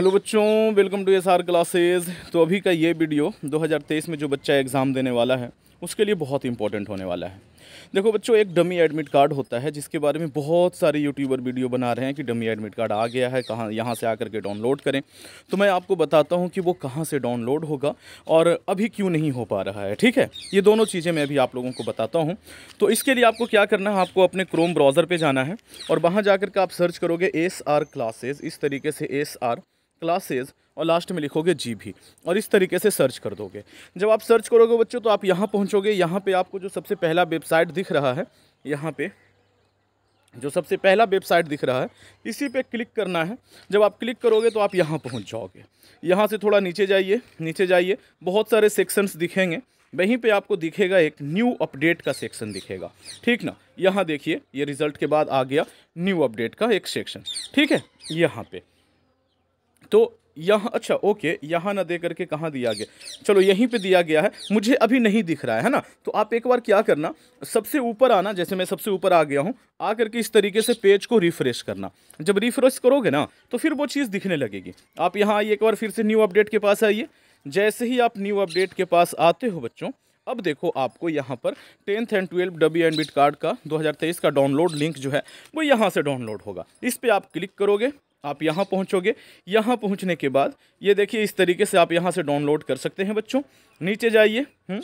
Hello बच्चों welcome to S R classes तो अभी का ये वीडियो 2023 में जो बच्चा एग्ज़ाम देने वाला है उसके लिए बहुत इंपॉर्टेंट होने वाला है देखो बच्चों एक डमी एडमिट कार्ड होता है जिसके बारे में बहुत सारे यूट्यूबर वीडियो बना रहे हैं कि डमी एडमिट कार्ड आ गया है कहाँ यहाँ से आकर के डाउनलोड करें तो मैं आपको बताता हूँ कि वो कहाँ से डाउनलोड होगा और अभी क्यों नहीं हो पा रहा है ठीक है ये दोनों चीज़ें मैं अभी आप लोगों को बताता हूँ तो इसके लिए आपको क्या करना है आपको अपने क्रोम ब्राउज़र पर जाना है और वहाँ जा के आप सर्च करोगे एस आर क्लासेज इस तरीके से एस आर क्लासेज और लास्ट में लिखोगे जी भी और इस तरीके से सर्च कर दोगे जब आप सर्च करोगे बच्चों तो आप यहाँ पहुँचोगे यहाँ पर आपको जो सबसे पहला वेबसाइट दिख रहा है यहाँ पर जो सबसे पहला वेबसाइट दिख रहा है इसी पे क्लिक करना है जब आप क्लिक करोगे तो आप यहाँ पहुँच जाओगे यहाँ से थोड़ा नीचे जाइए नीचे जाइए बहुत सारे सेक्शंस दिखेंगे वहीं पे आपको दिखेगा एक न्यू अपडेट का सेक्शन दिखेगा ठीक ना यहाँ देखिए ये रिज़ल्ट के बाद आ गया न्यू अपडेट का एक सेक्शन ठीक है यहाँ पर तो यहाँ अच्छा ओके यहाँ ना दे करके कहाँ दिया गया चलो यहीं पे दिया गया है मुझे अभी नहीं दिख रहा है है ना तो आप एक बार क्या करना सबसे ऊपर आना जैसे मैं सबसे ऊपर आ गया हूँ आ करके इस तरीके से पेज को रिफ्रेश करना जब रिफ्रेश करोगे ना तो फिर वो चीज़ दिखने लगेगी आप यहाँ आइए एक बार फिर से न्यू अपडेट के पास आइए जैसे ही आप न्यू अपडेट के पास आते हो बच्चों अब देखो आपको यहाँ पर tenth and twelfth W and बिट कार्ड का 2023 का डाउनलोड लिंक जो है वो यहाँ से डाउनलोड होगा इस पर आप क्लिक करोगे आप यहाँ पहुँचोगे यहाँ पहुँचने के बाद ये देखिए इस तरीके से आप यहाँ से डाउनलोड कर सकते हैं बच्चों नीचे जाइए हम्म।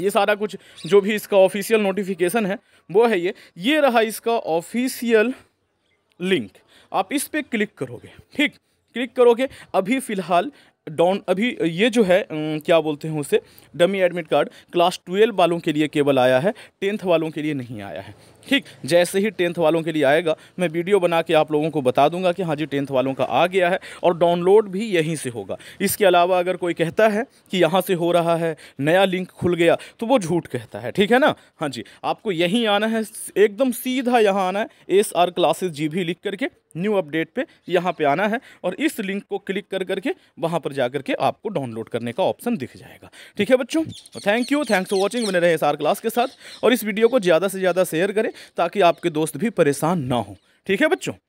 ये सारा कुछ जो भी इसका ऑफिशियल नोटिफिकेशन है वो है ये ये रहा इसका ऑफिशियल लिंक आप इस पर क्लिक करोगे ठीक क्लिक करोगे अभी फ़िलहाल डाउन अभी ये जो है क्या बोलते हैं उसे dummy admit card class twelve वालों के लिए केवल आया है टेंथ वालों के लिए नहीं आया है ठीक जैसे ही टेंथ वालों के लिए आएगा मैं वीडियो बना के आप लोगों को बता दूंगा कि हाँ जी टेंथ वालों का आ गया है और डाउनलोड भी यहीं से होगा इसके अलावा अगर कोई कहता है कि यहाँ से हो रहा है नया लिंक खुल गया तो वो झूठ कहता है ठीक है ना हाँ जी आपको यहीं आना है एकदम सीधा यहाँ आना है एस आर क्लासेस जी भी लिख करके न्यू अपडेट पे यहाँ पे आना है और इस लिंक को क्लिक कर करके वहाँ पर जा करके आपको डाउनलोड करने का ऑप्शन दिख जाएगा ठीक है बच्चों thank you thanks for watching बने रहे सार क्लास के साथ और इस वीडियो को ज़्यादा से ज़्यादा शेयर करें ताकि आपके दोस्त भी परेशान ना हो ठीक है बच्चों